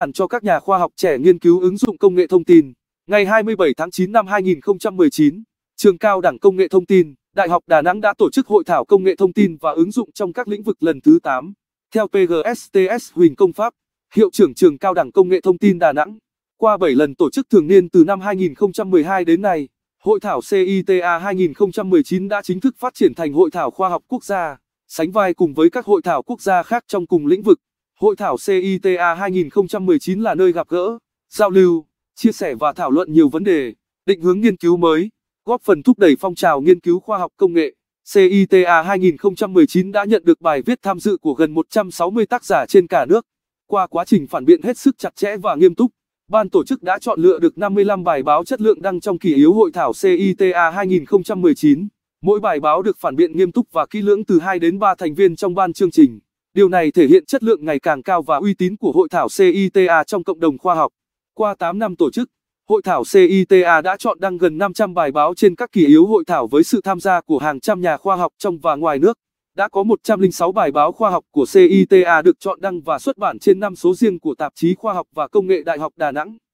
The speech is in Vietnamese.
hẳn cho các nhà khoa học trẻ nghiên cứu ứng dụng công nghệ thông tin. Ngày 27 tháng 9 năm 2019, Trường Cao đẳng Công nghệ Thông tin, Đại học Đà Nẵng đã tổ chức hội thảo công nghệ thông tin và ứng dụng trong các lĩnh vực lần thứ 8. Theo PGSTS Huỳnh Công Pháp, Hiệu trưởng Trường Cao đẳng Công nghệ Thông tin Đà Nẵng, qua 7 lần tổ chức thường niên từ năm 2012 đến nay, Hội thảo CITA 2019 đã chính thức phát triển thành Hội thảo khoa học quốc gia, sánh vai cùng với các hội thảo quốc gia khác trong cùng lĩnh vực. Hội thảo CITA 2019 là nơi gặp gỡ, giao lưu, chia sẻ và thảo luận nhiều vấn đề, định hướng nghiên cứu mới, góp phần thúc đẩy phong trào nghiên cứu khoa học công nghệ. CITA 2019 đã nhận được bài viết tham dự của gần 160 tác giả trên cả nước. Qua quá trình phản biện hết sức chặt chẽ và nghiêm túc, ban tổ chức đã chọn lựa được 55 bài báo chất lượng đăng trong kỳ yếu hội thảo CITA 2019. Mỗi bài báo được phản biện nghiêm túc và kỹ lưỡng từ 2 đến 3 thành viên trong ban chương trình. Điều này thể hiện chất lượng ngày càng cao và uy tín của hội thảo CITA trong cộng đồng khoa học. Qua 8 năm tổ chức, hội thảo CITA đã chọn đăng gần 500 bài báo trên các kỳ yếu hội thảo với sự tham gia của hàng trăm nhà khoa học trong và ngoài nước. Đã có 106 bài báo khoa học của CITA được chọn đăng và xuất bản trên năm số riêng của tạp chí Khoa học và Công nghệ Đại học Đà Nẵng.